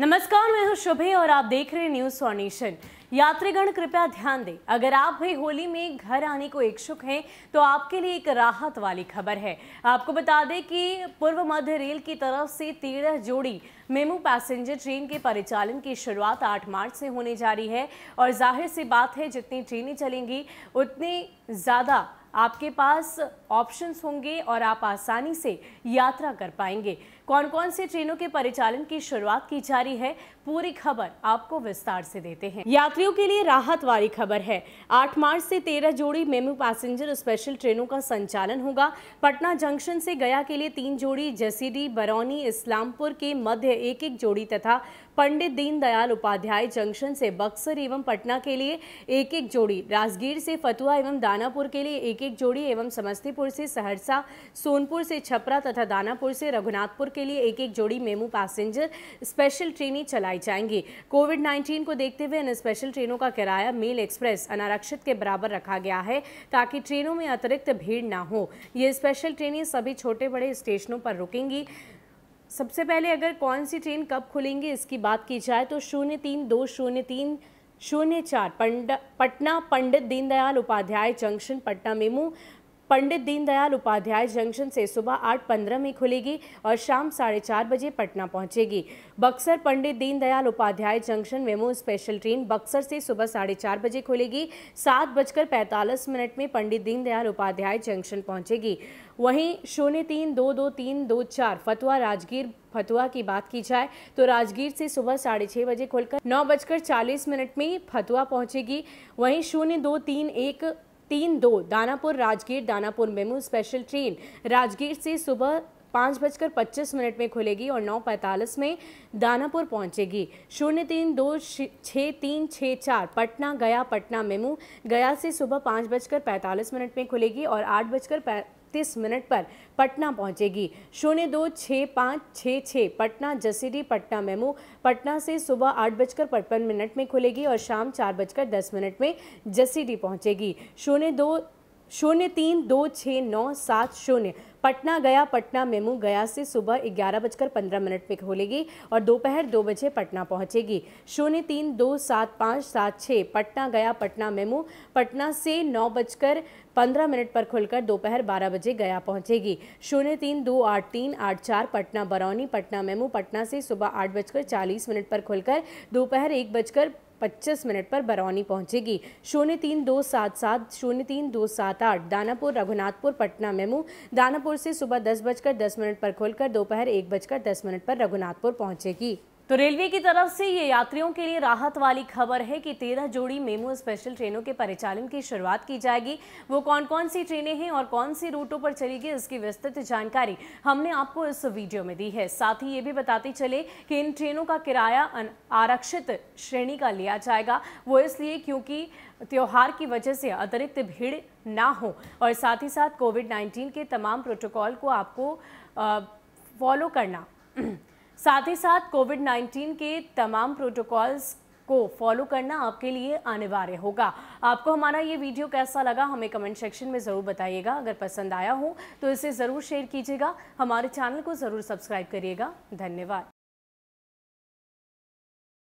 नमस्कार मैं हूं शुभे और आप देख रहे हैं न्यूज फॉर्नेशन यात्रीगण कृपया ध्यान दें अगर आप भी होली में घर आने को इच्छुक हैं तो आपके लिए एक राहत वाली खबर है आपको बता दें कि पूर्व मध्य रेल की तरफ से तेरह जोड़ी मेमू पैसेंजर ट्रेन के परिचालन की शुरुआत 8 मार्च से होने जा रही है और जाहिर सी बात है जितनी ट्रेनें चलेंगी उतनी ज़्यादा आपके पास ऑप्शंस होंगे और आप आसानी से यात्रा कर पाएंगे कौन कौन से ट्रेनों के परिचालन की शुरुआत की जा रही है पूरी खबर आपको विस्तार से देते हैं यात्रियों के लिए राहत वाली खबर है 8 मार्च से 13 जोड़ी मेमू पैसेंजर स्पेशल ट्रेनों का संचालन होगा पटना जंक्शन से गया के लिए तीन जोड़ी जसीडी बरौनी इस्लामपुर के मध्य एक एक जोड़ी तथा पंडित दीनदयाल उपाध्याय जंक्शन से बक्सर एवं पटना के लिए एक एक जोड़ी राजगीर से फतुआ एवं दानापुर के लिए एक एक एक जोड़ी एवं समस्तीपुर से सहरसा सोनपुर से छपरा तथा दानापुर से रघुनाथपुर के लिए एक एक जोड़ी मेमू पैसेंजर स्पेशल ट्रेनें चलाई जाएंगी कोविड 19 को देखते हुए इन स्पेशल ट्रेनों का किराया मेल एक्सप्रेस अनारक्षित के बराबर रखा गया है ताकि ट्रेनों में अतिरिक्त भीड़ ना हो ये स्पेशल ट्रेनें सभी छोटे बड़े स्टेशनों पर रुकेंगी सबसे पहले अगर कौन सी ट्रेन कब खुलेंगी इसकी बात की जाए तो शून्य तीन दो शून्य तीन शून्य चार पंड Patna Pandit Deendayal Upadhyay junction Patna MEMU Pandit Deendayal Upadhyay junction से सुबह आठ पंद्रह में खुलेगी और शाम साढ़े चार बजे पटना पहुंचेगी Buxar Pandit Deendayal Upadhyay junction MEMU special train Buxar से सुबह साढ़े चार बजे खुलेगी सात बजकर पैंतालीस मिनट में पंडित दीनदयाल उपाध्याय जंक्शन पहुंचेगी वहीं शून्य तीन दो दो तीन दो चार फतवा राजगीर फतुआ की बात की जाए तो राजगीर से सुबह साढ़े छः बजे खुलकर नौ बजकर चालीस मिनट में फतुआ पहुंचेगी वहीं शून्य दो तीन एक तीन दो Danapur Rajgir Danapur MEMU special train Rajgir से सुबह पाँच बजकर पच्चीस मिनट में खुलेगी और नौ पैंतालीस में दानापुर पहुंचेगी शून्य तीन दो छः तीन छः चार पटना गया पटना मेमू गया से सुबह पाँच बजकर पैंतालीस मिनट में खुलेगी और आठ बजकर तीस मिनट पर पटना पहुंचेगी शून्य दो छः पाँच छः छः पटना जसीडी पटना मेमू पटना से सुबह आठ बजकर पचपन मिनट में खुलेगी और शाम चार बजकर दस मिनट में जसीडी पहुंचेगी शून्य दो शून्य तीन दो छः नौ सात शून्य पटना गया पटना मेमू गया से सुबह ग्यारह बजकर पंद्रह मिनट में खोलेगी और दोपहर दो बजे पटना पहुंचेगी शून्य तीन दो सात पाँच सात छः पटना गया पटना मेमू पटना से नौ बजकर पंद्रह मिनट पर खुलकर दोपहर बारह बजे गया पहुंचेगी शून्य तीन दो आठ तीन आठ चार पटना बरौनी पटना मेमू पटना से सुबह आठ बजकर चालीस मिनट पर खुलकर दोपहर एक बजकर पच्चीस मिनट पर बरौनी पहुंचेगी शून्य तीन दो सात सात शून्य तीन दो सात आठ दानापुर रघुनाथपुर पटना मेमू दानापुर से सुबह दस बजकर दस मिनट पर खोलकर दोपहर एक बजकर दस मिनट पर रघुनाथपुर पहुंचेगी तो रेलवे की तरफ से ये यात्रियों के लिए राहत वाली खबर है कि तेरह जोड़ी मेमू स्पेशल ट्रेनों के परिचालन की शुरुआत की जाएगी वो कौन कौन सी ट्रेनें हैं और कौन सी रूटों पर चलेगी इसकी विस्तृत जानकारी हमने आपको इस वीडियो में दी है साथ ही ये भी बताते चले कि इन ट्रेनों का किराया आरक्षित श्रेणी का लिया जाएगा वो इसलिए क्योंकि त्यौहार की वजह से अतिरिक्त भीड़ ना हो और साथ ही साथ कोविड नाइन्टीन के तमाम प्रोटोकॉल को आपको फॉलो करना साथ ही साथ कोविड 19 के तमाम प्रोटोकॉल्स को फॉलो करना आपके लिए अनिवार्य होगा आपको हमारा ये वीडियो कैसा लगा हमें कमेंट सेक्शन में ज़रूर बताइएगा अगर पसंद आया हो तो इसे ज़रूर शेयर कीजिएगा हमारे चैनल को ज़रूर सब्सक्राइब करिएगा धन्यवाद